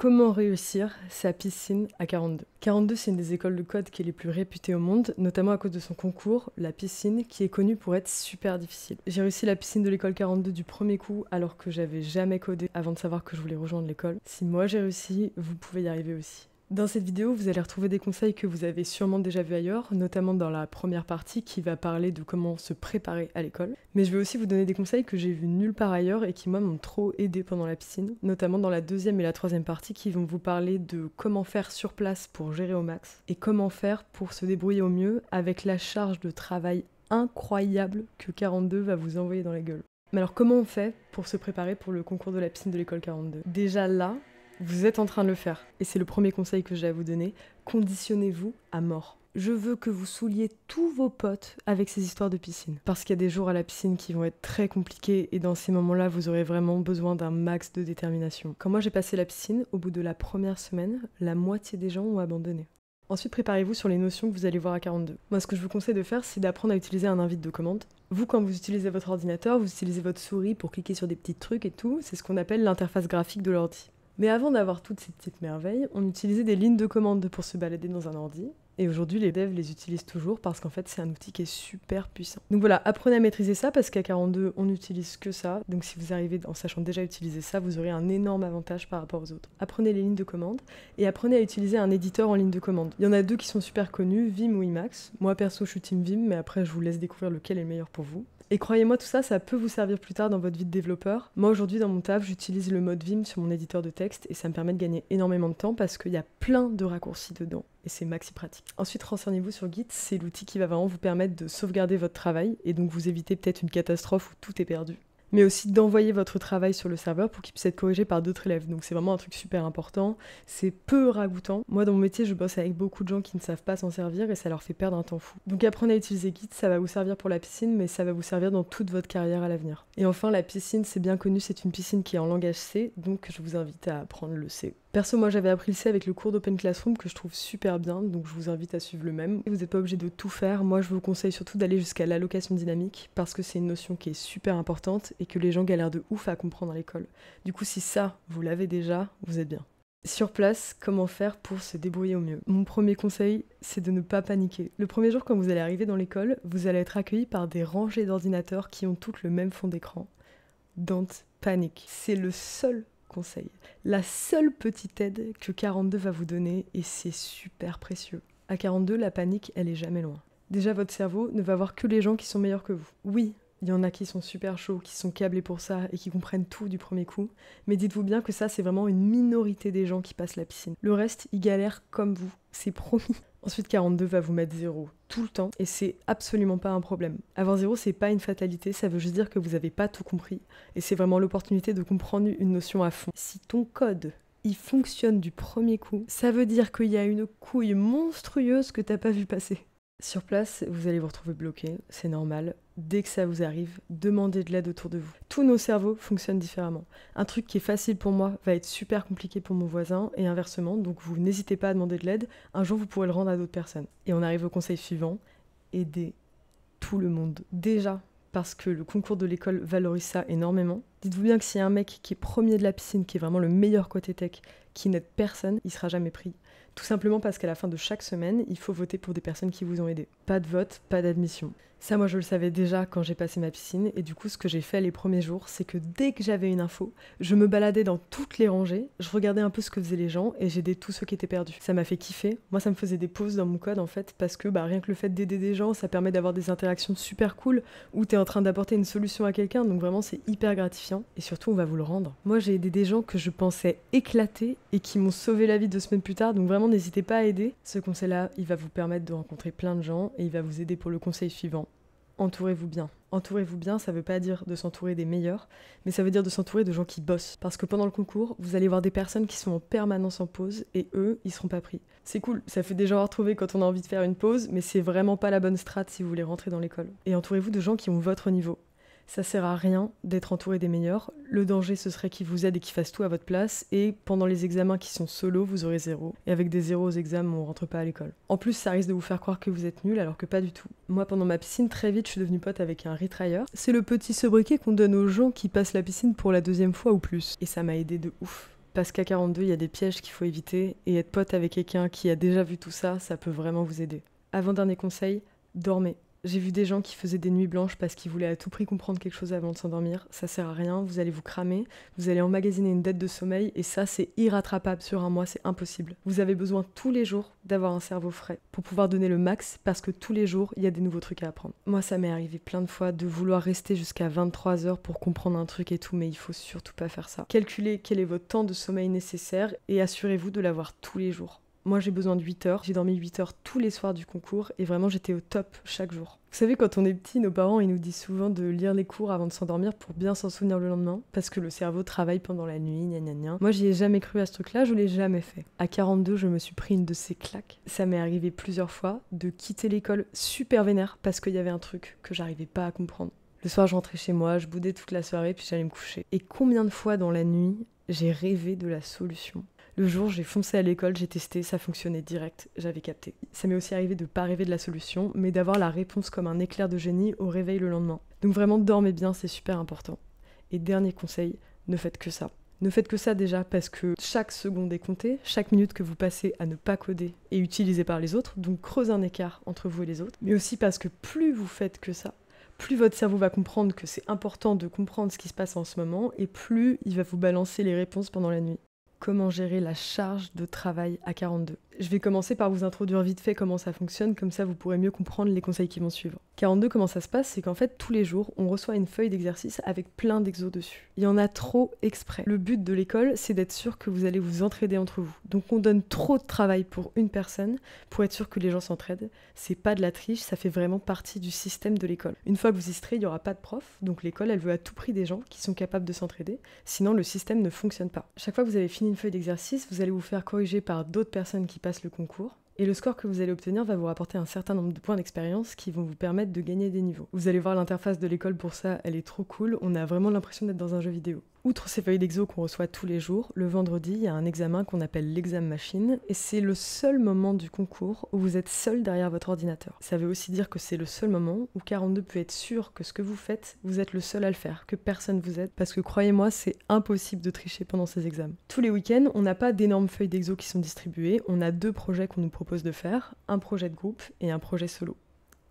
Comment réussir sa piscine à 42 42, c'est une des écoles de code qui est les plus réputées au monde, notamment à cause de son concours, la piscine, qui est connue pour être super difficile. J'ai réussi la piscine de l'école 42 du premier coup, alors que j'avais jamais codé avant de savoir que je voulais rejoindre l'école. Si moi j'ai réussi, vous pouvez y arriver aussi. Dans cette vidéo, vous allez retrouver des conseils que vous avez sûrement déjà vus ailleurs, notamment dans la première partie qui va parler de comment se préparer à l'école. Mais je vais aussi vous donner des conseils que j'ai vus nulle part ailleurs et qui, moi, m'ont trop aidé pendant la piscine, notamment dans la deuxième et la troisième partie qui vont vous parler de comment faire sur place pour gérer au max et comment faire pour se débrouiller au mieux avec la charge de travail incroyable que 42 va vous envoyer dans la gueule. Mais alors comment on fait pour se préparer pour le concours de la piscine de l'école 42 Déjà là, vous êtes en train de le faire. Et c'est le premier conseil que j'ai à vous donner. Conditionnez-vous à mort. Je veux que vous souliez tous vos potes avec ces histoires de piscine. Parce qu'il y a des jours à la piscine qui vont être très compliqués et dans ces moments-là, vous aurez vraiment besoin d'un max de détermination. Quand moi j'ai passé la piscine, au bout de la première semaine, la moitié des gens ont abandonné. Ensuite, préparez-vous sur les notions que vous allez voir à 42. Moi, ce que je vous conseille de faire, c'est d'apprendre à utiliser un invite de commande. Vous, quand vous utilisez votre ordinateur, vous utilisez votre souris pour cliquer sur des petits trucs et tout. C'est ce qu'on appelle l'interface graphique de l'ordi. Mais avant d'avoir toutes ces petites merveilles, on utilisait des lignes de commande pour se balader dans un ordi. Et aujourd'hui, les devs les utilisent toujours parce qu'en fait, c'est un outil qui est super puissant. Donc voilà, apprenez à maîtriser ça parce qu'à 42, on n'utilise que ça. Donc si vous arrivez en sachant déjà utiliser ça, vous aurez un énorme avantage par rapport aux autres. Apprenez les lignes de commande et apprenez à utiliser un éditeur en ligne de commande. Il y en a deux qui sont super connus, Vim ou Emacs. Moi perso, je suis Team Vim, mais après, je vous laisse découvrir lequel est le meilleur pour vous. Et croyez-moi, tout ça, ça peut vous servir plus tard dans votre vie de développeur. Moi, aujourd'hui, dans mon taf, j'utilise le mode Vim sur mon éditeur de texte et ça me permet de gagner énormément de temps parce qu'il y a plein de raccourcis dedans et c'est maxi pratique. Ensuite, renseignez-vous sur Git, c'est l'outil qui va vraiment vous permettre de sauvegarder votre travail et donc vous éviter peut-être une catastrophe où tout est perdu mais aussi d'envoyer votre travail sur le serveur pour qu'il puisse être corrigé par d'autres élèves. Donc c'est vraiment un truc super important, c'est peu ragoûtant. Moi dans mon métier je bosse avec beaucoup de gens qui ne savent pas s'en servir et ça leur fait perdre un temps fou. Donc apprendre à utiliser Git, ça va vous servir pour la piscine, mais ça va vous servir dans toute votre carrière à l'avenir. Et enfin la piscine, c'est bien connu, c'est une piscine qui est en langage C, donc je vous invite à apprendre le C Perso, moi j'avais appris le C avec le cours d'Open Classroom que je trouve super bien, donc je vous invite à suivre le même. Vous n'êtes pas obligé de tout faire, moi je vous conseille surtout d'aller jusqu'à l'allocation dynamique parce que c'est une notion qui est super importante et que les gens galèrent de ouf à comprendre à l'école. Du coup, si ça vous l'avez déjà, vous êtes bien. Sur place, comment faire pour se débrouiller au mieux Mon premier conseil, c'est de ne pas paniquer. Le premier jour, quand vous allez arriver dans l'école, vous allez être accueilli par des rangées d'ordinateurs qui ont toutes le même fond d'écran. Don't panic. C'est le seul conseil. La seule petite aide que 42 va vous donner, et c'est super précieux. À 42, la panique, elle est jamais loin. Déjà, votre cerveau ne va voir que les gens qui sont meilleurs que vous. Oui, il y en a qui sont super chauds, qui sont câblés pour ça et qui comprennent tout du premier coup, mais dites-vous bien que ça, c'est vraiment une minorité des gens qui passent la piscine. Le reste, ils galèrent comme vous, c'est promis. Ensuite, 42 va vous mettre 0 tout le temps et c'est absolument pas un problème. Avoir 0, c'est pas une fatalité, ça veut juste dire que vous n'avez pas tout compris et c'est vraiment l'opportunité de comprendre une notion à fond. Si ton code il fonctionne du premier coup, ça veut dire qu'il y a une couille monstrueuse que t'as pas vu passer. Sur place, vous allez vous retrouver bloqué, c'est normal. Dès que ça vous arrive, demandez de l'aide autour de vous. Tous nos cerveaux fonctionnent différemment. Un truc qui est facile pour moi va être super compliqué pour mon voisin et inversement, donc vous n'hésitez pas à demander de l'aide. Un jour, vous pourrez le rendre à d'autres personnes. Et on arrive au conseil suivant aider tout le monde. Déjà, parce que le concours de l'école valorise ça énormément. Dites-vous bien que s'il y a un mec qui est premier de la piscine, qui est vraiment le meilleur côté tech, qui n'aide personne, il sera jamais pris. Tout simplement parce qu'à la fin de chaque semaine, il faut voter pour des personnes qui vous ont aidé. Pas de vote, pas d'admission. Ça, moi, je le savais déjà quand j'ai passé ma piscine, et du coup, ce que j'ai fait les premiers jours, c'est que dès que j'avais une info, je me baladais dans toutes les rangées, je regardais un peu ce que faisaient les gens, et j'aidais tous ceux qui étaient perdus. Ça m'a fait kiffer. Moi, ça me faisait des pauses dans mon code, en fait, parce que bah, rien que le fait d'aider des gens, ça permet d'avoir des interactions super cool, où es en train d'apporter une solution à quelqu'un, donc vraiment, c'est hyper gratifiant et surtout on va vous le rendre. Moi j'ai aidé des gens que je pensais éclater et qui m'ont sauvé la vie deux semaines plus tard, donc vraiment n'hésitez pas à aider. Ce conseil-là, il va vous permettre de rencontrer plein de gens et il va vous aider pour le conseil suivant. Entourez-vous bien. Entourez-vous bien, ça veut pas dire de s'entourer des meilleurs, mais ça veut dire de s'entourer de gens qui bossent. Parce que pendant le concours, vous allez voir des personnes qui sont en permanence en pause et eux, ils seront pas pris. C'est cool, ça fait gens à retrouver quand on a envie de faire une pause, mais c'est vraiment pas la bonne strate si vous voulez rentrer dans l'école. Et entourez-vous de gens qui ont votre niveau ça sert à rien d'être entouré des meilleurs. Le danger, ce serait qu'ils vous aident et qu'ils fassent tout à votre place. Et pendant les examens qui sont solos, vous aurez zéro. Et avec des zéros aux examens, on rentre pas à l'école. En plus, ça risque de vous faire croire que vous êtes nul, alors que pas du tout. Moi, pendant ma piscine, très vite, je suis devenue pote avec un retryer. C'est le petit sobriquet qu'on donne aux gens qui passent la piscine pour la deuxième fois ou plus. Et ça m'a aidé de ouf parce qu'à 42, il y a des pièges qu'il faut éviter, et être pote avec quelqu'un qui a déjà vu tout ça, ça peut vraiment vous aider. Avant-dernier conseil, dormez. J'ai vu des gens qui faisaient des nuits blanches parce qu'ils voulaient à tout prix comprendre quelque chose avant de s'endormir. Ça sert à rien, vous allez vous cramer, vous allez emmagasiner une dette de sommeil et ça c'est irrattrapable sur un mois, c'est impossible. Vous avez besoin tous les jours d'avoir un cerveau frais pour pouvoir donner le max parce que tous les jours il y a des nouveaux trucs à apprendre. Moi ça m'est arrivé plein de fois de vouloir rester jusqu'à 23 heures pour comprendre un truc et tout, mais il faut surtout pas faire ça. Calculez quel est votre temps de sommeil nécessaire et assurez-vous de l'avoir tous les jours. Moi, j'ai besoin de 8 heures. J'ai dormi 8 heures tous les soirs du concours et vraiment, j'étais au top chaque jour. Vous savez, quand on est petit, nos parents, ils nous disent souvent de lire les cours avant de s'endormir pour bien s'en souvenir le lendemain, parce que le cerveau travaille pendant la nuit, gna gna gna. Moi, j'y ai jamais cru à ce truc-là, je l'ai jamais fait. À 42, je me suis pris une de ces claques. Ça m'est arrivé plusieurs fois de quitter l'école super vénère parce qu'il y avait un truc que j'arrivais pas à comprendre. Le soir, je rentrais chez moi, je boudais toute la soirée, puis j'allais me coucher. Et combien de fois dans la nuit, j'ai rêvé de la solution le jour, j'ai foncé à l'école, j'ai testé, ça fonctionnait direct, j'avais capté. Ça m'est aussi arrivé de ne pas rêver de la solution, mais d'avoir la réponse comme un éclair de génie au réveil le lendemain. Donc vraiment, dormez bien, c'est super important. Et dernier conseil, ne faites que ça. Ne faites que ça déjà parce que chaque seconde est comptée, chaque minute que vous passez à ne pas coder est utilisée par les autres, donc creusez un écart entre vous et les autres, mais aussi parce que plus vous faites que ça, plus votre cerveau va comprendre que c'est important de comprendre ce qui se passe en ce moment et plus il va vous balancer les réponses pendant la nuit. Comment gérer la charge de travail à 42 je vais commencer par vous introduire vite fait comment ça fonctionne, comme ça vous pourrez mieux comprendre les conseils qui vont suivre. 42, comment ça se passe C'est qu'en fait, tous les jours, on reçoit une feuille d'exercice avec plein d'exos dessus. Il y en a trop exprès. Le but de l'école, c'est d'être sûr que vous allez vous entraider entre vous. Donc on donne trop de travail pour une personne pour être sûr que les gens s'entraident. C'est pas de la triche, ça fait vraiment partie du système de l'école. Une fois que vous y serez, il n'y aura pas de prof, donc l'école, elle veut à tout prix des gens qui sont capables de s'entraider, sinon le système ne fonctionne pas. Chaque fois que vous avez fini une feuille d'exercice, vous allez vous faire corriger par d'autres personnes qui passent le concours. Et le score que vous allez obtenir va vous rapporter un certain nombre de points d'expérience qui vont vous permettre de gagner des niveaux. Vous allez voir l'interface de l'école pour ça, elle est trop cool, on a vraiment l'impression d'être dans un jeu vidéo. Outre ces feuilles d'exo qu'on reçoit tous les jours, le vendredi, il y a un examen qu'on appelle l'examen machine, et c'est le seul moment du concours où vous êtes seul derrière votre ordinateur. Ça veut aussi dire que c'est le seul moment où 42 peut être sûr que ce que vous faites, vous êtes le seul à le faire, que personne vous aide, parce que croyez-moi, c'est impossible de tricher pendant ces examens. Tous les week-ends, on n'a pas d'énormes feuilles d'exo qui sont distribuées, on a deux projets qu'on nous propose de faire, un projet de groupe et un projet solo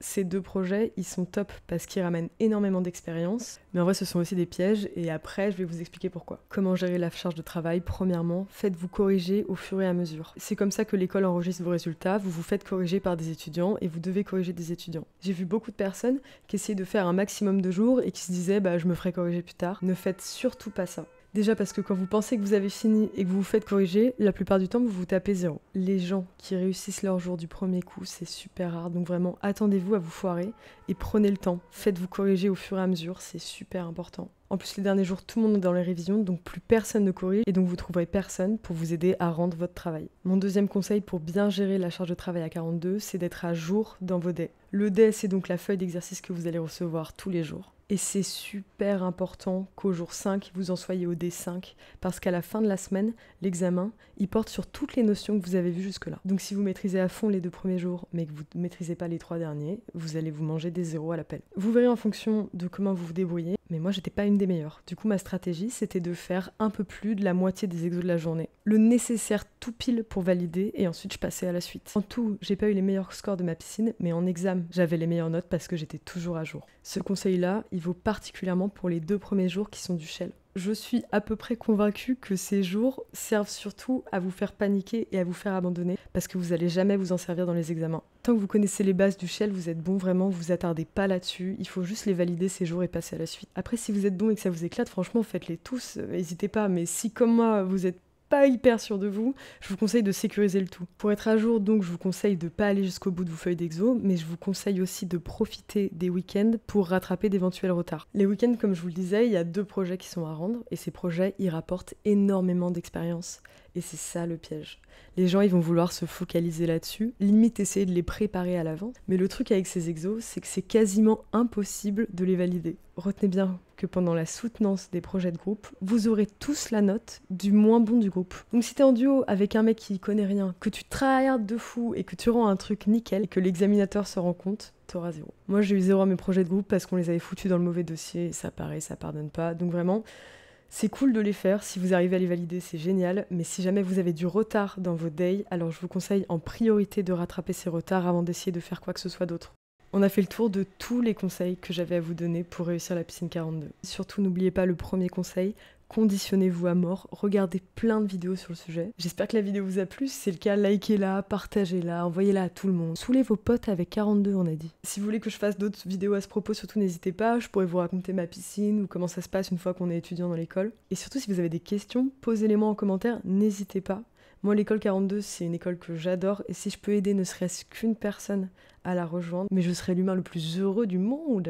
ces deux projets, ils sont top parce qu'ils ramènent énormément d'expérience, mais en vrai ce sont aussi des pièges et après je vais vous expliquer pourquoi. Comment gérer la charge de travail Premièrement, faites-vous corriger au fur et à mesure. C'est comme ça que l'école enregistre vos résultats, vous vous faites corriger par des étudiants et vous devez corriger des étudiants. J'ai vu beaucoup de personnes qui essayaient de faire un maximum de jours et qui se disaient bah je me ferai corriger plus tard. Ne faites surtout pas ça. Déjà parce que quand vous pensez que vous avez fini et que vous vous faites corriger, la plupart du temps vous vous tapez zéro. Les gens qui réussissent leur jour du premier coup, c'est super rare, donc vraiment attendez-vous à vous foirer et prenez le temps. Faites-vous corriger au fur et à mesure, c'est super important. En plus, les derniers jours, tout le monde est dans les révisions, donc plus personne ne corrige et donc vous trouverez personne pour vous aider à rendre votre travail. Mon deuxième conseil pour bien gérer la charge de travail à 42, c'est d'être à jour dans vos dés. Le dé, c'est donc la feuille d'exercice que vous allez recevoir tous les jours. Et c'est super important qu'au jour 5, vous en soyez au D5, parce qu'à la fin de la semaine, l'examen, il porte sur toutes les notions que vous avez vues jusque-là. Donc si vous maîtrisez à fond les deux premiers jours, mais que vous ne maîtrisez pas les trois derniers, vous allez vous manger des zéros à la l'appel. Vous verrez en fonction de comment vous vous débrouillez, mais moi j'étais pas une des meilleures. Du coup, ma stratégie c'était de faire un peu plus de la moitié des exos de la journée, le nécessaire tout pile pour valider et ensuite je passais à la suite. En tout, j'ai pas eu les meilleurs scores de ma piscine, mais en examen, j'avais les meilleures notes parce que j'étais toujours à jour. Ce conseil là, il vaut particulièrement pour les deux premiers jours qui sont du shell je suis à peu près convaincue que ces jours servent surtout à vous faire paniquer et à vous faire abandonner parce que vous n'allez jamais vous en servir dans les examens. Tant que vous connaissez les bases du shell, vous êtes bon vraiment, vous attardez pas là-dessus, il faut juste les valider ces jours et passer à la suite. Après si vous êtes bon et que ça vous éclate, franchement faites-les tous, euh, n'hésitez pas, mais si comme moi vous êtes pas hyper sûr de vous, je vous conseille de sécuriser le tout. Pour être à jour, donc, je vous conseille de pas aller jusqu'au bout de vos feuilles d'exo, mais je vous conseille aussi de profiter des week-ends pour rattraper d'éventuels retards. Les week-ends, comme je vous le disais, il y a deux projets qui sont à rendre, et ces projets, ils rapportent énormément d'expérience. Et c'est ça le piège. Les gens, ils vont vouloir se focaliser là-dessus, limite essayer de les préparer à l'avant. Mais le truc avec ces exos, c'est que c'est quasiment impossible de les valider. Retenez bien que pendant la soutenance des projets de groupe, vous aurez tous la note du moins bon du groupe. Donc si t'es en duo avec un mec qui connaît rien, que tu travailles de fou et que tu rends un truc nickel que l'examinateur se rend compte, t'auras zéro. Moi j'ai eu zéro à mes projets de groupe parce qu'on les avait foutus dans le mauvais dossier, ça paraît, ça pardonne pas. Donc vraiment, c'est cool de les faire, si vous arrivez à les valider, c'est génial, mais si jamais vous avez du retard dans vos days, alors je vous conseille en priorité de rattraper ces retards avant d'essayer de faire quoi que ce soit d'autre. On a fait le tour de tous les conseils que j'avais à vous donner pour réussir la piscine 42. Surtout n'oubliez pas le premier conseil, conditionnez-vous à mort, regardez plein de vidéos sur le sujet. J'espère que la vidéo vous a plu, si c'est le cas, likez-la, partagez-la, envoyez-la à tout le monde. Soulez vos potes avec 42, on a dit. Si vous voulez que je fasse d'autres vidéos à ce propos, surtout n'hésitez pas, je pourrais vous raconter ma piscine ou comment ça se passe une fois qu'on est étudiant dans l'école. Et surtout, si vous avez des questions, posez-les moi en commentaire, n'hésitez pas. Moi, l'école 42, c'est une école que j'adore et si je peux aider ne serait-ce qu'une personne à la rejoindre, mais je serai l'humain le plus heureux du monde.